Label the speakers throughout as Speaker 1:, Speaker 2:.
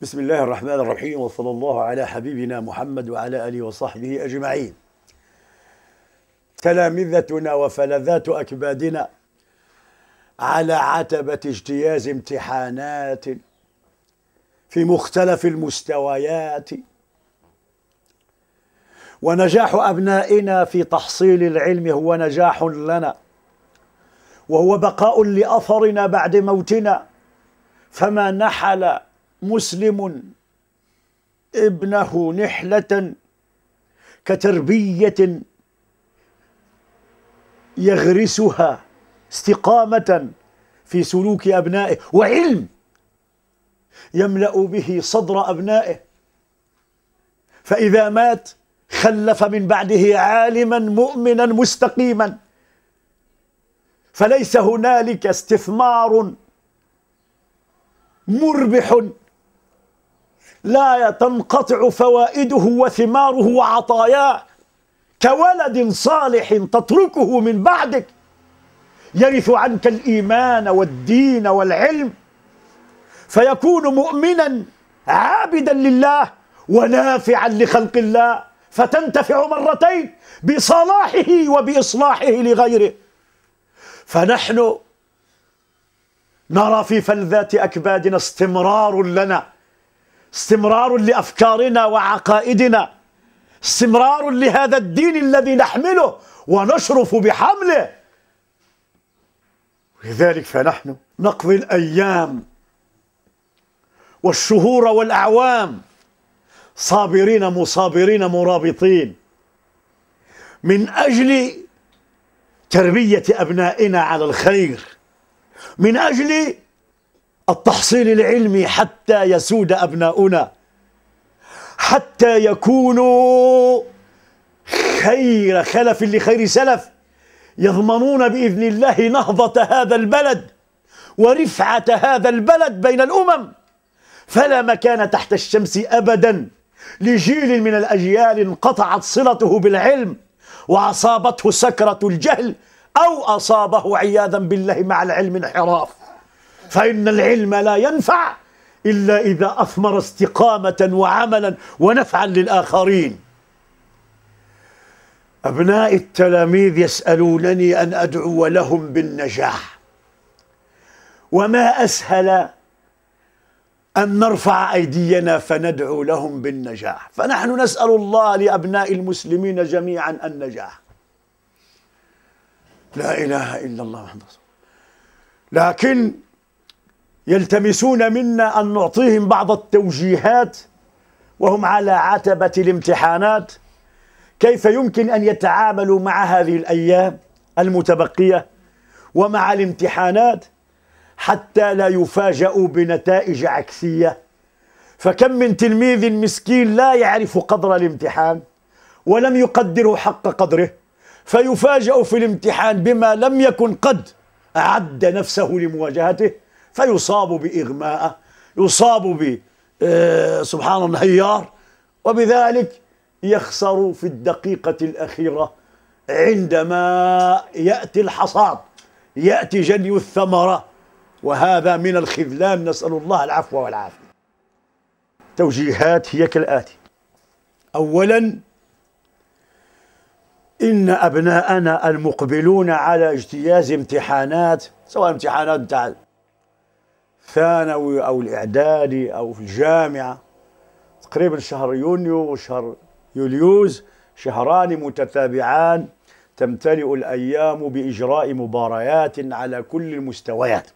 Speaker 1: بسم الله الرحمن الرحيم وصلى الله على حبيبنا محمد وعلى اله وصحبه اجمعين. تلامذتنا وفلذات اكبادنا على عتبه اجتياز امتحانات في مختلف المستويات ونجاح ابنائنا في تحصيل العلم هو نجاح لنا وهو بقاء لاثرنا بعد موتنا فما نحل مسلم ابنه نحلة كتربية يغرسها استقامة في سلوك أبنائه وعلم يملأ به صدر أبنائه فإذا مات خلف من بعده عالما مؤمنا مستقيما فليس هنالك استثمار مربح لا تنقطع فوائده وثماره وعطاياه كولد صالح تتركه من بعدك يرث عنك الإيمان والدين والعلم فيكون مؤمنا عابدا لله ونافعا لخلق الله فتنتفع مرتين بصلاحه وبإصلاحه لغيره فنحن نرى في فلذات أكبادنا استمرار لنا استمرار لأفكارنا وعقائدنا استمرار لهذا الدين الذي نحمله ونشرف بحمله لذلك فنحن نقضي الأيام والشهور والأعوام صابرين مصابرين مرابطين من أجل تربية أبنائنا على الخير من أجل التحصيل العلمي حتى يسود أبناؤنا حتى يكونوا خير خلف لخير سلف يضمنون بإذن الله نهضة هذا البلد ورفعة هذا البلد بين الأمم فلا مكان تحت الشمس أبدا لجيل من الأجيال انقطعت صلته بالعلم وأصابته سكرة الجهل أو أصابه عياذا بالله مع العلم انحراف فإن العلم لا ينفع إلا إذا أثمر استقامة وعملا ونفعا للآخرين أبناء التلاميذ يسألونني أن أدعو لهم بالنجاح وما أسهل أن نرفع أيدينا فندعو لهم بالنجاح فنحن نسأل الله لأبناء المسلمين جميعا النجاح لا إله إلا الله محمد لكن يلتمسون منا أن نعطيهم بعض التوجيهات وهم على عتبة الامتحانات كيف يمكن أن يتعاملوا مع هذه الأيام المتبقية ومع الامتحانات حتى لا يفاجأوا بنتائج عكسية فكم من تلميذ مسكين لا يعرف قدر الامتحان ولم يقدره حق قدره فيفاجأ في الامتحان بما لم يكن قد أعد نفسه لمواجهته فيصاب بإغماء يصاب ب آه، سبحان هيار وبذلك يخسر في الدقيقة الأخيرة عندما يأتي الحصاد يأتي جني الثمرة وهذا من الخذلان نسأل الله العفو والعافية توجيهات هي كالآتي أولا إن أبناءنا المقبلون على اجتياز امتحانات سواء امتحانات الثانوي او الاعدادي او في الجامعه تقريبا شهر يونيو وشهر يوليوز شهران متتابعان تمتلئ الايام باجراء مباريات على كل المستويات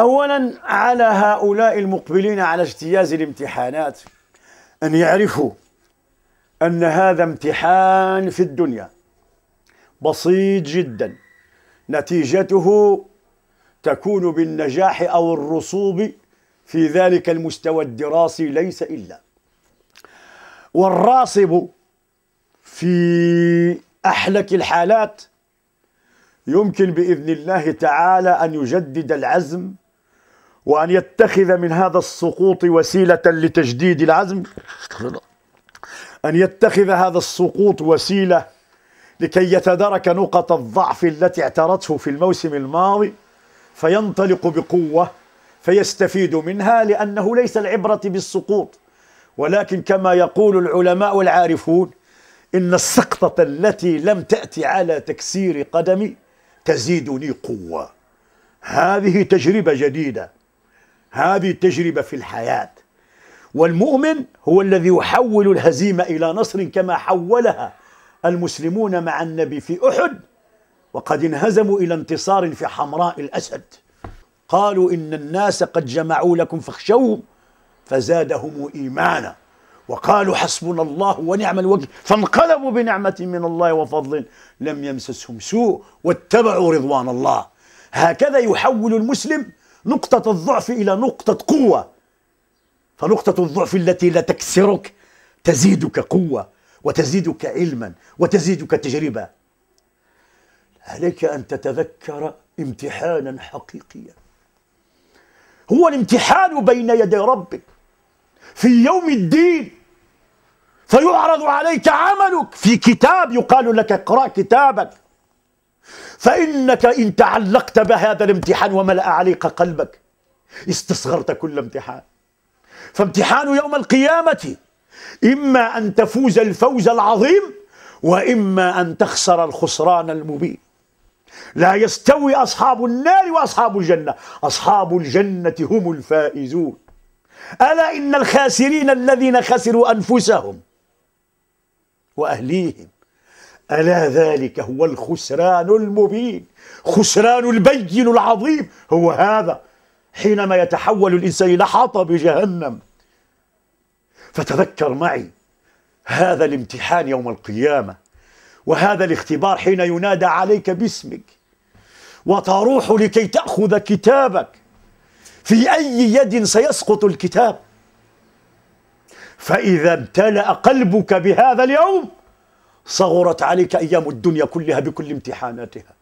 Speaker 1: اولا على هؤلاء المقبلين على اجتياز الامتحانات ان يعرفوا ان هذا امتحان في الدنيا بسيط جدا نتيجته تكون بالنجاح أو الرسوب في ذلك المستوى الدراسي ليس إلا والراصب في أحلك الحالات يمكن بإذن الله تعالى أن يجدد العزم وأن يتخذ من هذا السقوط وسيلة لتجديد العزم أن يتخذ هذا السقوط وسيلة لكي يتدرك نقط الضعف التي اعترته في الموسم الماضي فينطلق بقوة فيستفيد منها لأنه ليس العبرة بالسقوط ولكن كما يقول العلماء والعارفون إن السقطة التي لم تأتي على تكسير قدمي تزيدني قوة هذه تجربة جديدة هذه تجربة في الحياة والمؤمن هو الذي يحول الهزيمة إلى نصر كما حولها المسلمون مع النبي في أحد وقد انهزموا إلى انتصار في حمراء الأسد قالوا إن الناس قد جمعوا لكم فاخشوهم فزادهم إيمانا وقالوا حسبنا الله ونعم الوكيل فانقلبوا بنعمة من الله وفضل لم يمسسهم سوء واتبعوا رضوان الله هكذا يحول المسلم نقطة الضعف إلى نقطة قوة فنقطة الضعف التي لا تكسرك تزيدك قوة وتزيدك علما وتزيدك تجربة عليك أن تتذكر امتحانا حقيقيا هو الامتحان بين يدي ربك في يوم الدين فيعرض عليك عملك في كتاب يقال لك اقرأ كتابك فإنك إن تعلقت بهذا الامتحان وملأ عليك قلبك استصغرت كل امتحان فامتحان يوم القيامة إما أن تفوز الفوز العظيم وإما أن تخسر الخسران المبين لا يستوي أصحاب النار وأصحاب الجنة أصحاب الجنة هم الفائزون ألا إن الخاسرين الذين خسروا أنفسهم وأهليهم ألا ذلك هو الخسران المبين خسران البين العظيم هو هذا حينما يتحول الإنسان إلى حطب جهنم فتذكر معي هذا الامتحان يوم القيامة وهذا الاختبار حين ينادى عليك باسمك وتروح لكي تأخذ كتابك في أي يد سيسقط الكتاب فإذا امتلأ قلبك بهذا اليوم صغرت عليك أيام الدنيا كلها بكل امتحاناتها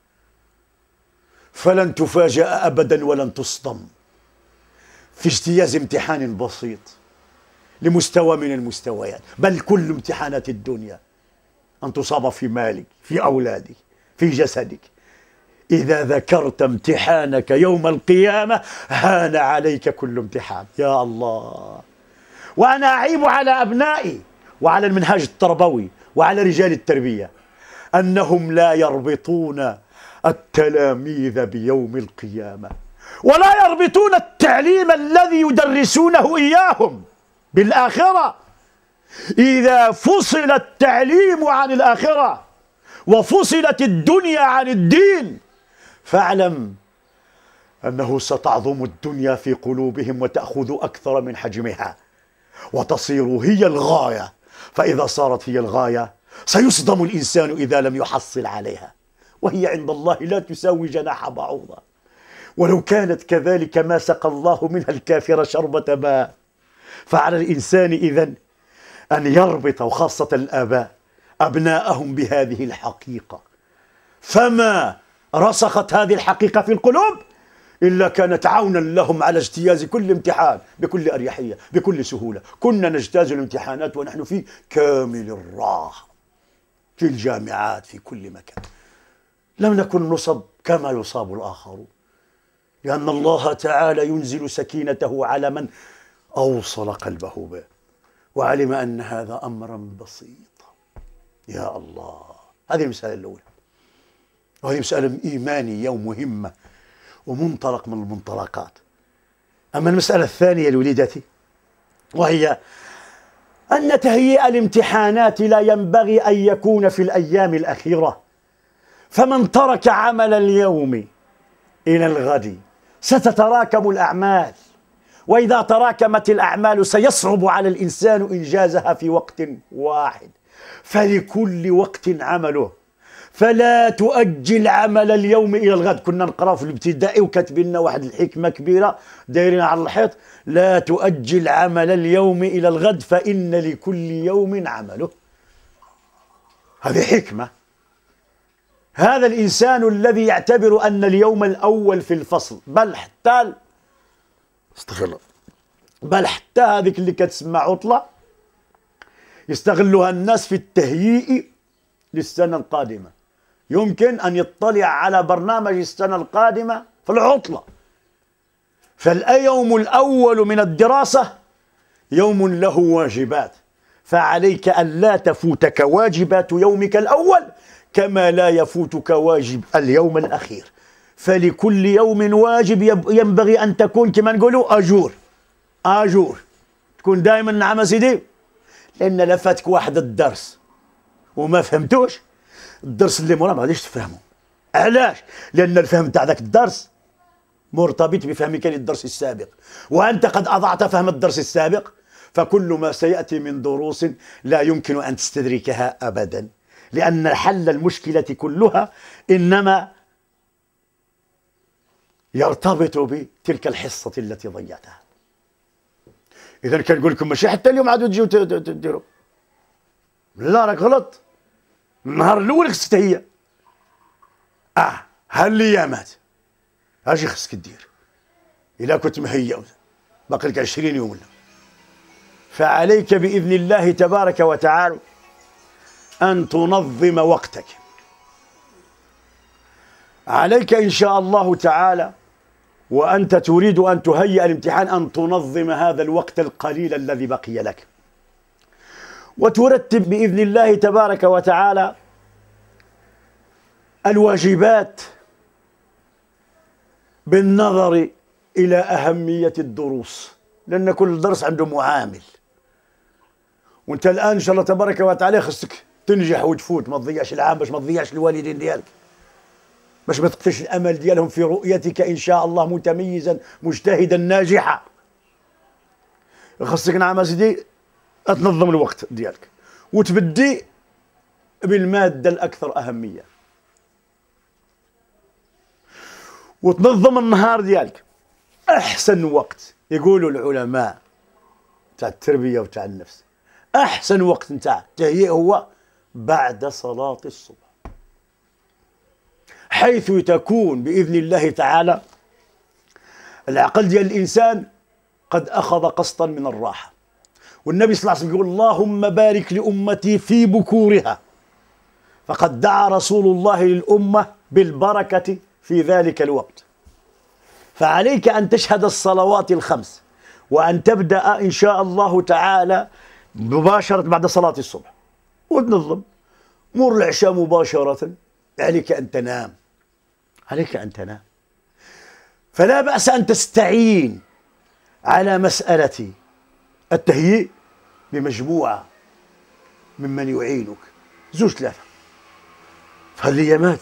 Speaker 1: فلن تفاجأ أبدا ولن تصدم في اجتياز امتحان بسيط لمستوى من المستويات بل كل امتحانات الدنيا أن تصاب في مالك في أولادك في جسدك إذا ذكرت امتحانك يوم القيامة هان عليك كل امتحان يا الله وأنا أعيب على أبنائي وعلى المنهاج التربوي وعلى رجال التربية أنهم لا يربطون التلاميذ بيوم القيامة ولا يربطون التعليم الذي يدرسونه إياهم بالآخرة إذا فصل التعليم عن الآخرة وفصلت الدنيا عن الدين فاعلم أنه ستعظم الدنيا في قلوبهم وتأخذ أكثر من حجمها وتصير هي الغاية فإذا صارت هي الغاية سيصدم الإنسان إذا لم يحصل عليها وهي عند الله لا تساوي جناح بعوضة ولو كانت كذلك ما سقى الله منها الكافر شربة ماء فعلى الإنسان إذن أن يربط وخاصة الآباء أبناءهم بهذه الحقيقة فما رسخت هذه الحقيقة في القلوب إلا كانت عونا لهم على اجتياز كل امتحان بكل أريحية بكل سهولة كنا نجتاز الامتحانات ونحن في كامل الراحة في الجامعات في كل مكان لم نكن نصب كما يصاب الآخرون لأن الله تعالى ينزل سكينته على من أوصل قلبه به وعلم أن هذا أمرا بسيطا يا الله هذه المسألة الأولى وهذه مسألة إيمانية ومهمة ومنطلق من المنطلقات أما المسألة الثانية لوليدتي وهي أن تهيئ الامتحانات لا ينبغي أن يكون في الأيام الأخيرة فمن ترك عمل اليوم إلى الغد ستتراكم الأعمال واذا تراكمت الاعمال سيصعب على الانسان انجازها في وقت واحد فلكل وقت عمله فلا تؤجل عمل اليوم الى الغد كنا نقراو في الابتدائي وكاتب لنا واحد الحكمه كبيره دايرين على الحيط لا تؤجل عمل اليوم الى الغد فان لكل يوم عمله هذه حكمه هذا الانسان الذي يعتبر ان اليوم الاول في الفصل بل حتى استغل بل حتى هذيك اللي كتسمى عطله يستغلها الناس في التهيئ للسنه القادمه يمكن ان يطلع على برنامج السنه القادمه في العطله فاليوم الاول من الدراسه يوم له واجبات فعليك ان لا تفوتك واجبات يومك الأول كما لا يفوتك واجب اليوم الأخير فلكل يوم واجب ينبغي أن تكون كما نقولوا أجور أجور تكون دائما نعم سيدي لأن لفاتك واحد الدرس وما فهمتوش الدرس اللي مورا ما غاديش تفهمه علاش لأن الفهم تاع ذاك الدرس مرتبط بفهمك للدرس السابق وأنت قد أضعت فهم الدرس السابق فكل ما سيأتي من دروس لا يمكن أن تستدركها أبدا لأن حل المشكلة كلها إنما يرتبط بتلك الحصة التي ضيعتها إذا كان يقول لكم ماشي حتى اليوم عادوا تجيو تديروا لا راك غلط النهار الأول خصك هي أه ها الأيامات أجي خصك تدير إذا كنت مهيأ باقي لك 20 يوم ولا فعليك بإذن الله تبارك وتعالى أن تنظم وقتك عليك إن شاء الله تعالى وأنت تريد أن تهيئ الامتحان أن تنظم هذا الوقت القليل الذي بقي لك وترتب بإذن الله تبارك وتعالى الواجبات بالنظر إلى أهمية الدروس لأن كل درس عنده معامل وانت الآن إن شاء الله تبارك وتعالى خصك تنجح وتفوت ما تضيعش العام باش ما تضيعش الوالدين ديالك باش ما تقتلش الامل ديالهم في رؤيتك ان شاء الله متميزا مجتهدا ناجحا خاصك نعم سيدي تنظم الوقت ديالك وتبدي بالماده الاكثر اهميه وتنظم النهار ديالك احسن وقت يقولوا العلماء تاع التربيه وتاع النفس احسن وقت نتاع التهيئ هو بعد صلاه الصبح حيث تكون باذن الله تعالى العقل ديال الانسان قد اخذ قسطا من الراحه والنبي صلى الله عليه وسلم يقول اللهم بارك لامتي في بكورها فقد دعا رسول الله للامه بالبركه في ذلك الوقت فعليك ان تشهد الصلوات الخمس وان تبدا ان شاء الله تعالى مباشره بعد صلاه الصبح وتنظم مر العشاء مباشره عليك ان تنام عليك أن تنام فلا بأس أن تستعين على مسألة التهيئ بمجموعة ممن يعينك زوج ثلاثة في الأيامات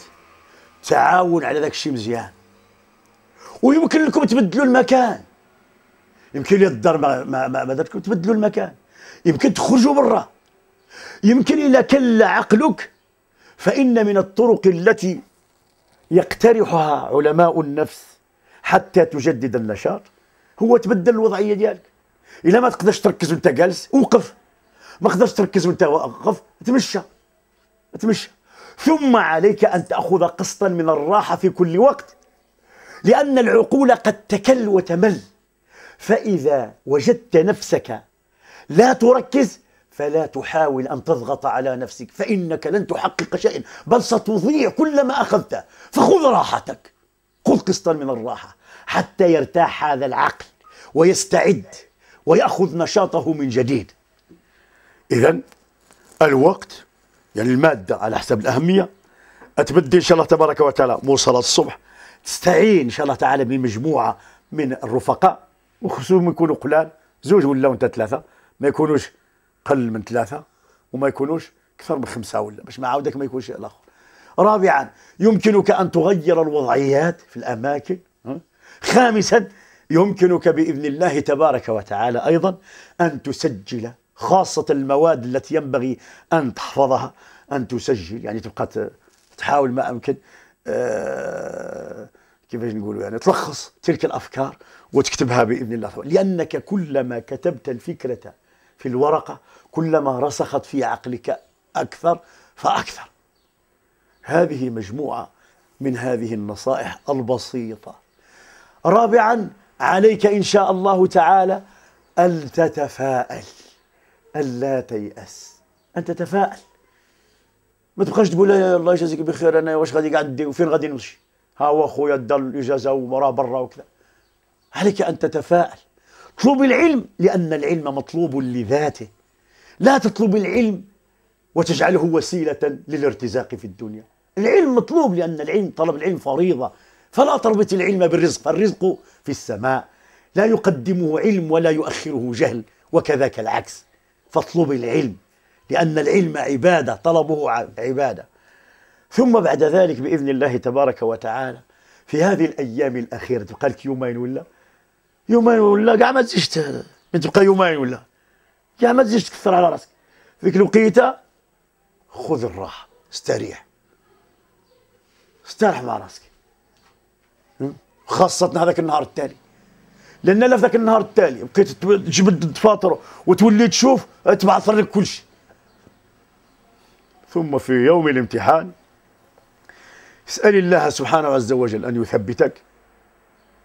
Speaker 1: تعاون على ذاك الشيء مزيان ويمكن لكم تبدلوا المكان يمكن لي الدار ما ما, ما درتكم تبدلوا المكان يمكن تخرجوا برا يمكن إذا كل عقلك فإن من الطرق التي يقترحها علماء النفس حتى تجدد النشاط هو تبدل الوضعيه ديالك الا ما تقدرش تركز وانت جالس وقف ما تقدرش تركز وانت واقف تمشى تمشى ثم عليك ان تاخذ قسطا من الراحه في كل وقت لان العقول قد تكل وتمل فاذا وجدت نفسك لا تركز فلا تحاول أن تضغط على نفسك فإنك لن تحقق شيئا بل ستضيع كل ما أخذته فخذ راحتك خذ قسطا من الراحة حتى يرتاح هذا العقل ويستعد ويأخذ نشاطه من جديد إذا الوقت يعني المادة على حسب الأهمية أتبدي إن شاء الله تبارك وتعالى صلاة الصبح تستعين إن شاء الله تعالى بمجموعة من الرفقاء وخصوصا يكونوا قلال زوج ولا أنت ثلاثة ما يكونوش قل من ثلاثه وما يكونوش اكثر من خمسه ولا باش ما عاودك ما يكونش الاخر رابعا يمكنك ان تغير الوضعيات في الاماكن خامسا يمكنك باذن الله تبارك وتعالى ايضا ان تسجل خاصه المواد التي ينبغي ان تحفظها ان تسجل يعني تبقى تحاول ما امكن أه كيفاش نقولوا يعني تلخص تلك الافكار وتكتبها باذن الله لانك كلما كتبت الفكره في الورقة كلما رسخت في عقلك أكثر فأكثر هذه مجموعة من هذه النصائح البسيطة رابعا عليك إن شاء الله تعالى أن تتفائل أن لا تيأس أن تتفائل ما تبقاش تقول يا الله يجازيك بخير أنا واش غادي قاعد وفين غادي نمشي ها هو خويا الدار الإجازة وراه برا وكذا عليك أن تتفائل شو بالعلم لأن العلم مطلوب لذاته لا تطلب العلم وتجعله وسيلة للارتزاق في الدنيا العلم مطلوب لأن العلم طلب العلم فريضة فلا تربط العلم بالرزق فالرزق في السماء لا يقدمه علم ولا يؤخره جهل وكذاك العكس فاطلب العلم لأن العلم عبادة طلبه عبادة ثم بعد ذلك بإذن الله تبارك وتعالى في هذه الأيام الأخيرة تبقى يومين ولا يومين ولا كاع ما تزيدش تبقى يومين ولا كاع ما تزيدش تكثر على راسك ذيك الوقيته خذ الراحه استريح استرح مع راسك خاصة هذاك النهار التالي لان لا في ذاك النهار التالي بقيت تجبد الدفاتر وتولي تشوف تبعثر لك كل شيء ثم في يوم الامتحان اسأل الله سبحانه عز وجل أن يثبتك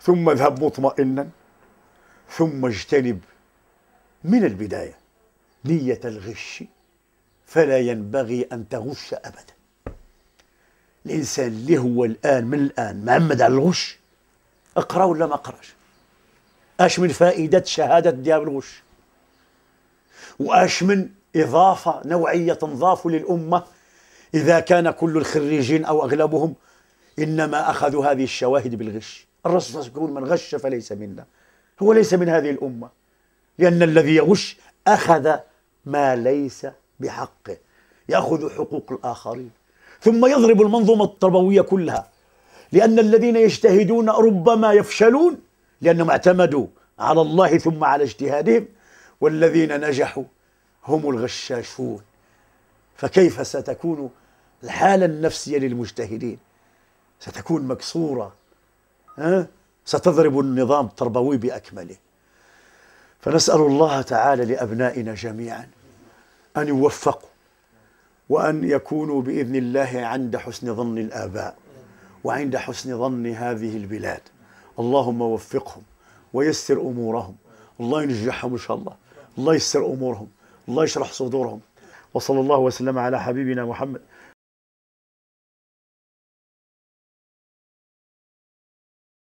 Speaker 1: ثم اذهب مطمئنا ثم اجتنب من البداية نية الغش فلا ينبغي أن تغش أبدا الإنسان اللي هو الآن من الآن معمد على الغش أقرأ ولا ما أقرأش أش من فائدة شهادة ديال الغش وأش من إضافة نوعية تنضاف للأمة إذا كان كل الخريجين أو أغلبهم إنما أخذوا هذه الشواهد بالغش الرسول صلى الله عليه وسلم يقول من غش فليس منا هو ليس من هذه الأمة لأن الذي يغش أخذ ما ليس بحقه يأخذ حقوق الآخرين ثم يضرب المنظومة التربوية كلها لأن الذين يجتهدون ربما يفشلون لأنهم اعتمدوا على الله ثم على اجتهادهم والذين نجحوا هم الغشاشون فكيف ستكون الحالة النفسية للمجتهدين ستكون مكسورة ها؟ أه؟ ستضرب النظام التربوي بأكمله فنسأل الله تعالى لأبنائنا جميعا أن يوفقوا وأن يكونوا بإذن الله عند حسن ظن الآباء وعند حسن ظن هذه البلاد اللهم وفقهم ويسر أمورهم الله ينجحهم إن شاء الله الله يسر أمورهم الله يشرح صدورهم وصلى الله وسلم على حبيبنا محمد